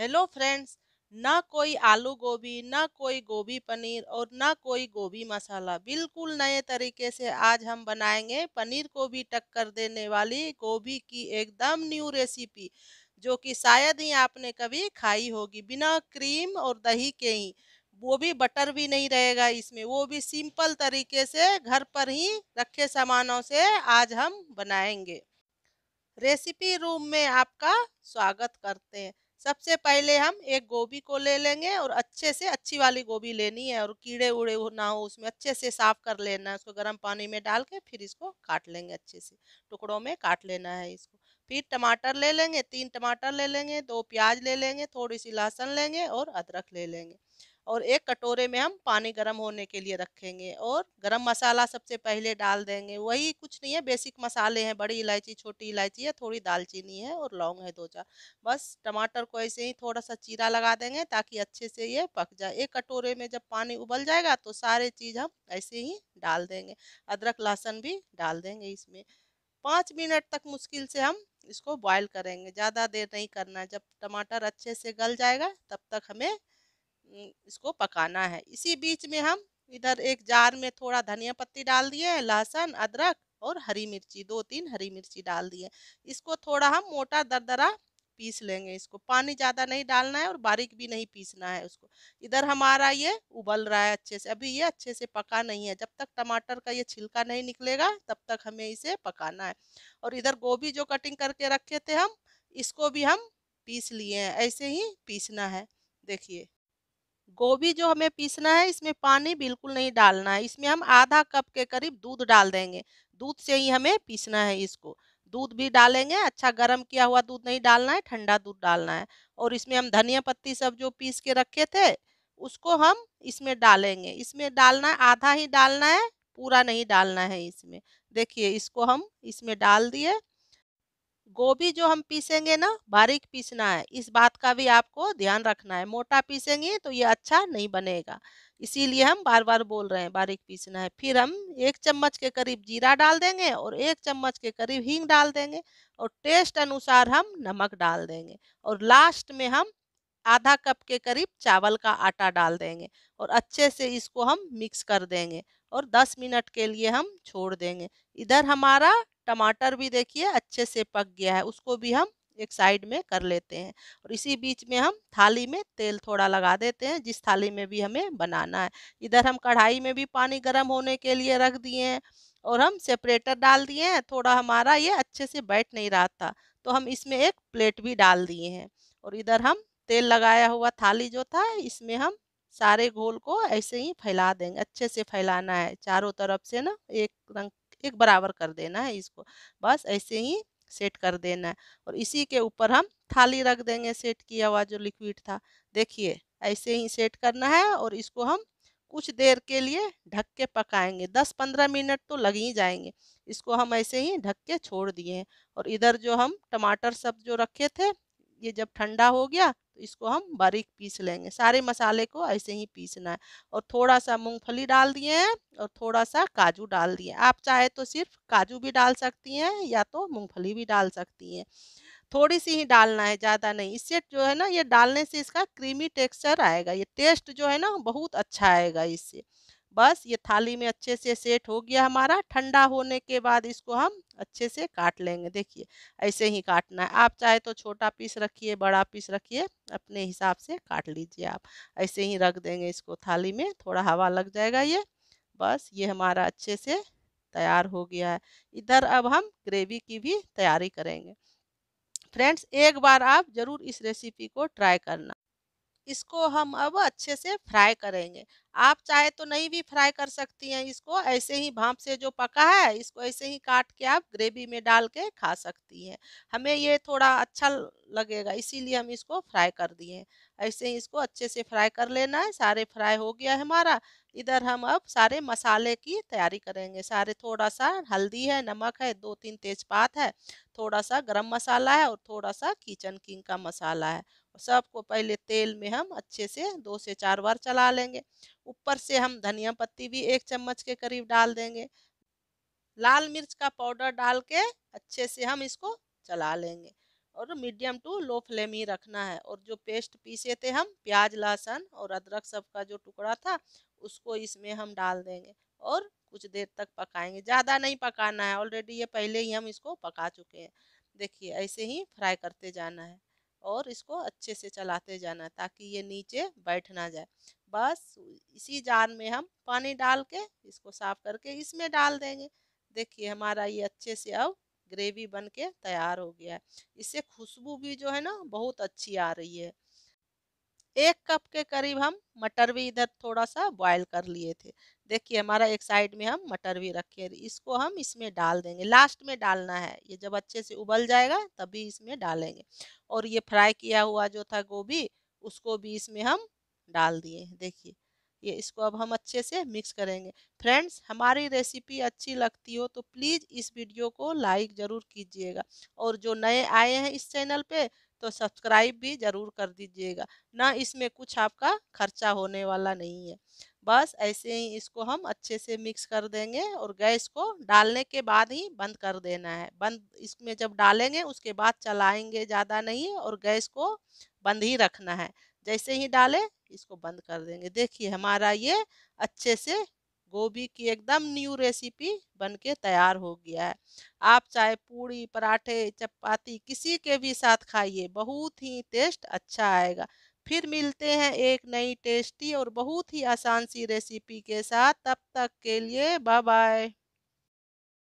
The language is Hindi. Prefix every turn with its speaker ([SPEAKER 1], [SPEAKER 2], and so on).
[SPEAKER 1] हेलो फ्रेंड्स ना कोई आलू गोभी ना कोई गोभी पनीर और ना कोई गोभी मसाला बिल्कुल नए तरीके से आज हम बनाएंगे पनीर को भी टक्कर देने वाली गोभी की एकदम न्यू रेसिपी जो कि शायद ही आपने कभी खाई होगी बिना क्रीम और दही के ही वो भी बटर भी नहीं रहेगा इसमें वो भी सिंपल तरीके से घर पर ही रखे सामानों से आज हम बनाएंगे रेसिपी रूम में आपका स्वागत करते हैं सबसे पहले हम एक गोभी को ले लेंगे और अच्छे से अच्छी वाली गोभी लेनी है और कीड़े उड़े ना हो उसमें अच्छे से साफ कर लेना है उसको गर्म पानी में डाल के फिर इसको काट लेंगे अच्छे से टुकड़ों में काट लेना है इसको फिर टमाटर ले लेंगे तीन टमाटर ले लेंगे दो प्याज ले लेंगे थोड़ी सी लहसुन लेंगे और अदरक ले लेंगे और एक कटोरे में हम पानी गर्म होने के लिए रखेंगे और गरम मसाला सबसे पहले डाल देंगे वही कुछ नहीं है बेसिक मसाले हैं बड़ी इलायची छोटी इलायची है थोड़ी दालचीनी है और लौंग है दो चार बस टमाटर को ऐसे ही थोड़ा सा चीरा लगा देंगे ताकि अच्छे से ये पक जाए एक कटोरे में जब पानी उबल जाएगा तो सारे चीज़ हम ऐसे ही डाल देंगे अदरक लहसुन भी डाल देंगे इसमें पाँच मिनट तक मुश्किल से हम इसको बॉयल करेंगे ज़्यादा देर नहीं करना जब टमाटर अच्छे से गल जाएगा तब तक हमें इसको पकाना है इसी बीच में हम इधर एक जार में थोड़ा धनिया पत्ती डाल दिए लहसुन अदरक और हरी मिर्ची दो तीन हरी मिर्ची डाल दिए इसको थोड़ा हम मोटा दरदरा पीस लेंगे इसको पानी ज़्यादा नहीं डालना है और बारीक भी नहीं पीसना है उसको इधर हमारा ये उबल रहा है अच्छे से अभी ये अच्छे से पका नहीं है जब तक टमाटर का ये छिलका नहीं निकलेगा तब तक हमें इसे पकाना है और इधर गोभी जो कटिंग करके रखे थे हम इसको भी हम पीस लिए हैं ऐसे ही पीसना है देखिए गोभी जो हमें पीसना है इसमें पानी बिल्कुल नहीं डालना है इसमें हम आधा कप के करीब दूध डाल देंगे दूध से ही हमें पीसना है इसको दूध भी डालेंगे अच्छा गर्म किया हुआ दूध नहीं डालना है ठंडा दूध डालना है और इसमें हम धनिया पत्ती सब जो पीस के रखे थे उसको हम इसमें डालेंगे इसमें डालना है आधा ही डालना है पूरा नहीं डालना है इसमें देखिए इसको हम इसमें डाल दिए गोभी जो हम पीसेंगे ना बारीक पीसना है इस बात का भी आपको ध्यान रखना है मोटा पीसेंगे तो ये अच्छा नहीं बनेगा इसीलिए हम बार बार बोल रहे हैं बारीक पीसना है फिर हम एक चम्मच के करीब जीरा डाल देंगे और एक चम्मच के करीब हींग डाल देंगे और टेस्ट अनुसार हम नमक डाल देंगे और लास्ट में हम आधा कप के करीब चावल का आटा डाल देंगे और अच्छे से इसको हम मिक्स कर देंगे और 10 मिनट के लिए हम छोड़ देंगे इधर हमारा टमाटर भी देखिए अच्छे से पक गया है उसको भी हम एक साइड में कर लेते हैं और इसी बीच में हम थाली में तेल थोड़ा लगा देते हैं जिस थाली में भी हमें बनाना है इधर हम कढ़ाई में भी पानी गर्म होने के लिए रख दिए हैं और हम सेपरेटर डाल दिए हैं थोड़ा हमारा ये अच्छे से बैठ नहीं रहा था तो हम इसमें एक प्लेट भी डाल दिए हैं और इधर हम तेल लगाया हुआ थाली जो था इसमें हम सारे घोल को ऐसे ही फैला देंगे अच्छे से फैलाना है चारों तरफ से ना एक रंग एक बराबर कर देना है इसको बस ऐसे ही सेट कर देना है और इसी के ऊपर हम थाली रख देंगे सेट किया हुआ जो लिक्विड था देखिए ऐसे ही सेट करना है और इसको हम कुछ देर के लिए ढक के पकाएंगे दस पंद्रह मिनट तो लग ही जाएंगे इसको हम ऐसे ही ढक के छोड़ दिए और इधर जो हम टमाटर सब जो रखे थे ये जब ठंडा हो गया इसको हम बारीक पीस लेंगे सारे मसाले को ऐसे ही पीसना है और थोड़ा सा मूंगफली डाल दिए हैं और थोड़ा सा काजू डाल दिए आप चाहे तो सिर्फ काजू भी डाल सकती हैं या तो मूंगफली भी डाल सकती हैं थोड़ी सी ही डालना है ज़्यादा नहीं इससे जो है ना ये डालने से इसका क्रीमी टेक्सचर आएगा ये टेस्ट जो है ना बहुत अच्छा आएगा इससे बस ये थाली में अच्छे से सेट हो गया हमारा ठंडा होने के बाद इसको हम अच्छे से काट लेंगे देखिए ऐसे ही काटना है आप चाहे तो छोटा पीस रखिए बड़ा पीस रखिए अपने हिसाब से काट लीजिए आप ऐसे ही रख देंगे इसको थाली में थोड़ा हवा लग जाएगा ये बस ये हमारा अच्छे से तैयार हो गया है इधर अब हम ग्रेवी की भी तैयारी करेंगे फ्रेंड्स एक बार आप ज़रूर इस रेसिपी को ट्राई करना इसको हम अब अच्छे से फ्राई करेंगे आप चाहे तो नहीं भी फ्राई कर सकती हैं इसको ऐसे ही भाप से जो पका है इसको ऐसे ही काट के आप ग्रेवी में डाल के खा सकती हैं हमें ये थोड़ा अच्छा लगेगा इसीलिए हम इसको फ्राई कर दिए हैं ऐसे ही इसको अच्छे से फ्राई कर लेना है सारे फ्राई हो गया है हमारा इधर हम अब सारे मसाले की तैयारी करेंगे सारे थोड़ा सा हल्दी है नमक है दो तीन तेजपात है थोड़ा सा गरम मसाला है और थोड़ा सा किचन किंग का मसाला है सबको पहले तेल में हम अच्छे से दो से चार बार चला लेंगे ऊपर से हम धनिया पत्ती भी एक चम्मच के करीब डाल देंगे लाल मिर्च का पाउडर डाल के अच्छे से हम इसको चला लेंगे और मीडियम टू लो फ्लेम ही रखना है और जो पेस्ट पीसे थे हम प्याज लहसुन और अदरक सब का जो टुकड़ा था उसको इसमें हम डाल देंगे और कुछ देर तक पकाएंगे ज़्यादा नहीं पकाना है ऑलरेडी ये पहले ही हम इसको पका चुके हैं देखिए ऐसे ही फ्राई करते जाना है और इसको अच्छे से चलाते जाना ताकि ये नीचे बैठ ना जाए बस इसी जार में हम पानी डाल के इसको साफ करके इसमें डाल देंगे देखिए हमारा ये अच्छे से अब ग्रेवी बन के तैयार हो गया है इससे खुशबू भी जो है ना बहुत अच्छी आ रही है एक कप के करीब हम मटर भी इधर थोड़ा सा बॉयल कर लिए थे देखिए हमारा एक साइड में हम मटर भी रखे इसको हम इसमें डाल देंगे लास्ट में डालना है ये जब अच्छे से उबल जाएगा तभी इसमें डालेंगे और ये फ्राई किया हुआ जो था गोभी उसको भी इसमें हम डाल दिए देखिए ये इसको अब हम अच्छे से मिक्स करेंगे फ्रेंड्स हमारी रेसिपी अच्छी लगती हो तो प्लीज़ इस वीडियो को लाइक ज़रूर कीजिएगा और जो नए आए हैं इस चैनल पे तो सब्सक्राइब भी ज़रूर कर दीजिएगा ना इसमें कुछ आपका खर्चा होने वाला नहीं है बस ऐसे ही इसको हम अच्छे से मिक्स कर देंगे और गैस को डालने के बाद ही बंद कर देना है बंद इसमें जब डालेंगे उसके बाद चलाएंगे ज़्यादा नहीं और गैस को बंद ही रखना है जैसे ही डालें इसको बंद कर देंगे देखिए हमारा ये अच्छे से गोभी की एकदम न्यू रेसिपी बनके तैयार हो गया है आप चाहे पूड़ी पराठे चपाती किसी के भी साथ खाइए बहुत ही टेस्ट अच्छा आएगा फिर मिलते हैं एक नई टेस्टी और बहुत ही आसान सी रेसिपी के साथ तब तक के लिए बाय बाय